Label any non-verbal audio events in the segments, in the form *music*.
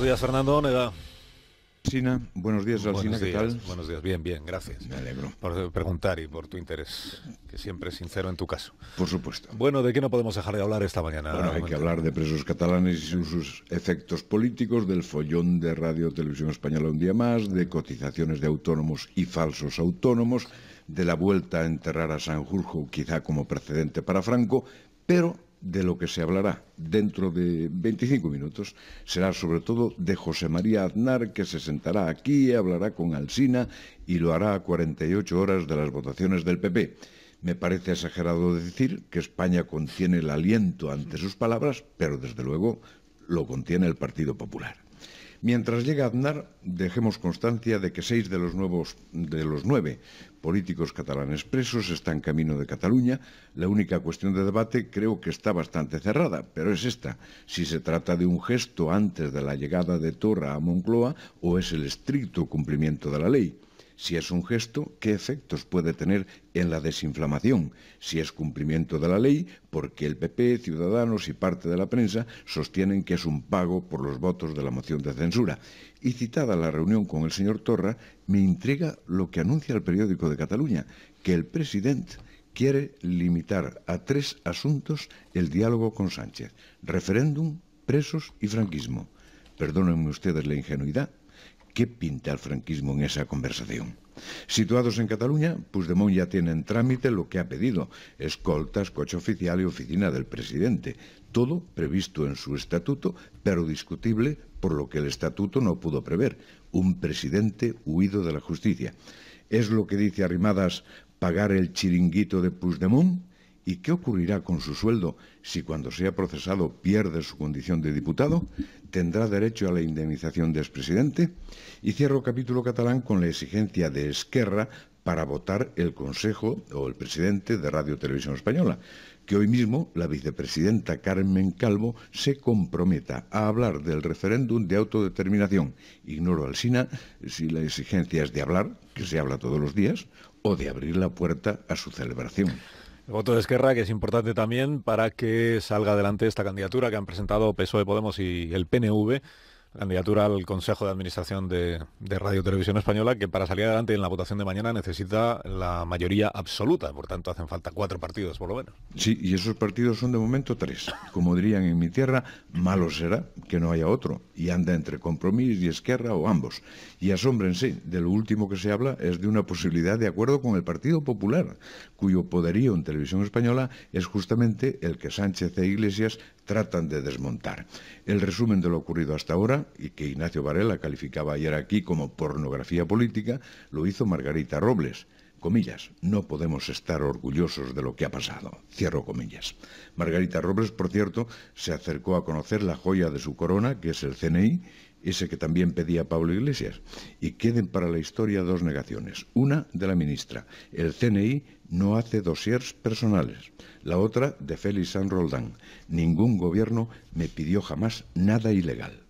Buenos días, Fernando Sina, buenos días, buenos bien, bien, gracias. Me alegro. Por preguntar y por tu interés, que siempre es sincero en tu caso. Por supuesto. Bueno, ¿de qué no podemos dejar de hablar esta mañana? Bueno, hay que hablar de presos catalanes y sus efectos políticos, del follón de Radio Televisión Española un día más, de cotizaciones de autónomos y falsos autónomos, de la vuelta a enterrar a Sanjurjo, quizá como precedente para Franco, pero de lo que se hablará dentro de 25 minutos será sobre todo de José María Aznar, que se sentará aquí, hablará con Alsina y lo hará a 48 horas de las votaciones del PP. Me parece exagerado decir que España contiene el aliento ante sus palabras, pero desde luego lo contiene el Partido Popular. Mientras llega Aznar, dejemos constancia de que seis de los, de los nueve políticos catalanes presos están camino de Cataluña. La única cuestión de debate creo que está bastante cerrada, pero es esta. Si se trata de un gesto antes de la llegada de Torra a Moncloa o es el estricto cumplimiento de la ley si es un gesto, qué efectos puede tener en la desinflamación, si es cumplimiento de la ley, porque el PP, Ciudadanos y parte de la prensa sostienen que es un pago por los votos de la moción de censura. Y citada la reunión con el señor Torra, me intriga lo que anuncia el periódico de Cataluña, que el presidente quiere limitar a tres asuntos el diálogo con Sánchez, referéndum, presos y franquismo. Perdónenme ustedes la ingenuidad, ¿Qué pinta el franquismo en esa conversación? Situados en Cataluña, Puigdemont ya tiene en trámite lo que ha pedido, escoltas, coche oficial y oficina del presidente, todo previsto en su estatuto, pero discutible por lo que el estatuto no pudo prever, un presidente huido de la justicia. ¿Es lo que dice Arrimadas pagar el chiringuito de Puigdemont? ¿Y qué ocurrirá con su sueldo si cuando sea procesado pierde su condición de diputado? ¿Tendrá derecho a la indemnización de expresidente? Y cierro capítulo catalán con la exigencia de Esquerra para votar el Consejo o el presidente de Radio Televisión Española, que hoy mismo la vicepresidenta Carmen Calvo se comprometa a hablar del referéndum de autodeterminación. Ignoro al SINA si la exigencia es de hablar, que se habla todos los días, o de abrir la puerta a su celebración voto de Esquerra, que es importante también para que salga adelante esta candidatura que han presentado PSOE, Podemos y el PNV candidatura al Consejo de Administración de, Radio Televisión Española, que para salir adelante en la votación de mañana necesita la mayoría absoluta. Por tanto, hacen falta cuatro partidos, por lo menos. Sí, y esos partidos son de momento tres. Como dirían en mi tierra, malo será que no haya otro. Y anda entre Compromís y Esquerra o ambos. Y asómbrense, de lo último que se habla es de una posibilidad de acuerdo con el Partido Popular, cuyo poderío en televisión española es justamente el que Sánchez e Iglesias tratan de desmontar. El resumen de lo ocurrido hasta ahora y que Ignacio Varela calificaba ayer aquí como pornografía política, lo hizo Margarita Robles. Comillas, no podemos estar orgullosos de lo que ha pasado. Cierro comillas. Margarita Robles, por cierto, se acercó a conocer la joya de su corona, que es el CNI, ese que también pedía Pablo Iglesias. Y queden para la historia dos negaciones. Una de la ministra. El CNI no hace dosiers personales. La otra de Félix San Roldán. Ningún gobierno me pidió jamás nada ilegal.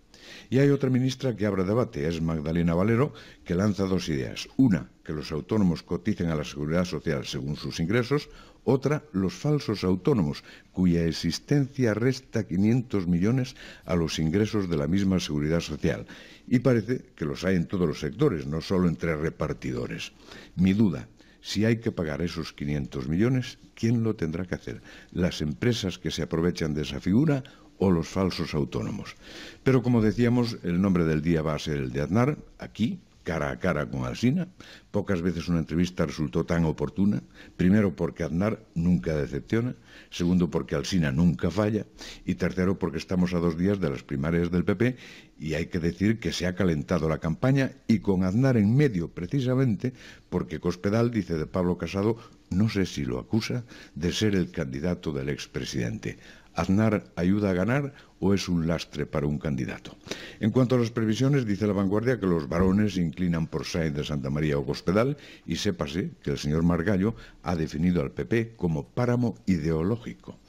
Y hay otra ministra que abre debate, es Magdalena Valero, que lanza dos ideas. Una, que los autónomos coticen a la seguridad social según sus ingresos. Otra, los falsos autónomos, cuya existencia resta 500 millones a los ingresos de la misma seguridad social. Y parece que los hay en todos los sectores, no solo entre repartidores. Mi duda, si hay que pagar esos 500 millones, ¿quién lo tendrá que hacer? ¿Las empresas que se aprovechan de esa figura o los falsos autónomos. Pero como decíamos, el nombre del día va a ser el de Aznar, aquí, cara a cara con Alsina. Pocas veces una entrevista resultó tan oportuna. Primero porque Aznar nunca decepciona, segundo porque Alsina nunca falla y tercero porque estamos a dos días de las primarias del PP y hay que decir que se ha calentado la campaña y con Aznar en medio precisamente porque Cospedal dice de Pablo Casado, no sé si lo acusa, de ser el candidato del expresidente. ¿Aznar ayuda a ganar o es un lastre para un candidato? En cuanto a las previsiones, dice la vanguardia que los varones inclinan por Sainz de Santa María o Cospedal y sépase que el señor Margallo ha definido al PP como páramo ideológico.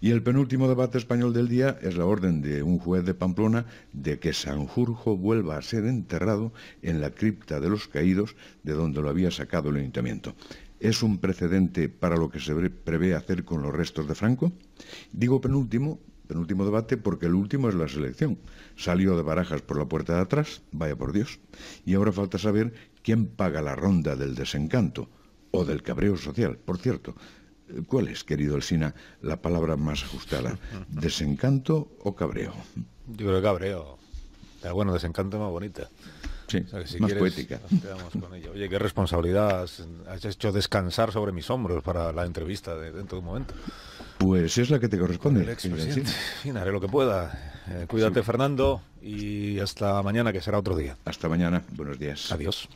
Y el penúltimo debate español del día es la orden de un juez de Pamplona de que Sanjurjo vuelva a ser enterrado en la cripta de los caídos de donde lo había sacado el ayuntamiento es un precedente para lo que se prevé hacer con los restos de Franco? Digo penúltimo, penúltimo debate porque el último es la selección. Salió de barajas por la puerta de atrás, vaya por Dios. Y ahora falta saber quién paga la ronda del desencanto o del cabreo social, por cierto. ¿Cuál es, querido Elsina, la palabra más ajustada? *laughs* ¿Desencanto o cabreo? Yo creo que cabreo. bueno, desencanto más bonita. Sí, más poética. quedamos con ello. Oye, qué responsabilidad. Has hecho descansar sobre mis hombros para la entrevista de dentro de un momento. Pues es la que te corresponde. haré lo que pueda. Eh, cuídate, Fernando, y hasta mañana, que será otro día. Hasta mañana. Buenos días. Adiós.